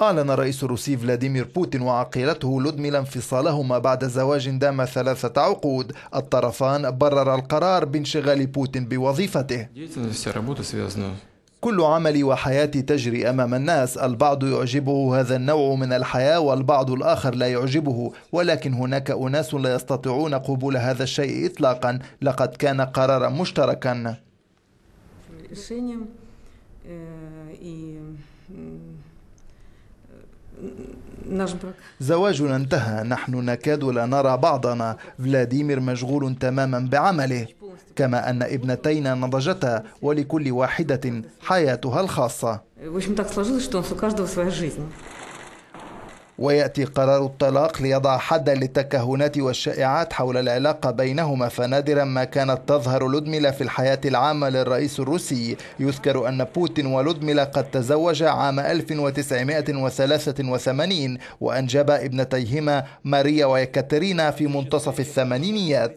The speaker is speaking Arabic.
أعلن الرئيس الروسي فلاديمير بوتين وعقيلته لودميلا انفصالهما بعد زواج دام ثلاثة عقود الطرفان برر القرار بانشغال بوتين بوظيفته كل عملي وحياتي تجري امام الناس البعض يعجبه هذا النوع من الحياه والبعض الاخر لا يعجبه ولكن هناك اناس لا يستطيعون قبول هذا الشيء اطلاقا لقد كان قرارا مشتركا э, نجبرك زواجنا انتهى نحن نكاد لا نرى بعضنا فلاديمير مشغول تماما بعمله كما أن ابنتينا نضجتا ولكل واحدة حياتها الخاصة э, ويأتي قرار الطلاق ليضع حدا للتكهنات والشائعات حول العلاقة بينهما فنادرا ما كانت تظهر لودميلا في الحياة العامة للرئيس الروسي يذكر أن بوتين ولودميلا قد تزوجا عام 1983 وأنجبا ابنتيهما ماريا ويكاترينا في منتصف الثمانينيات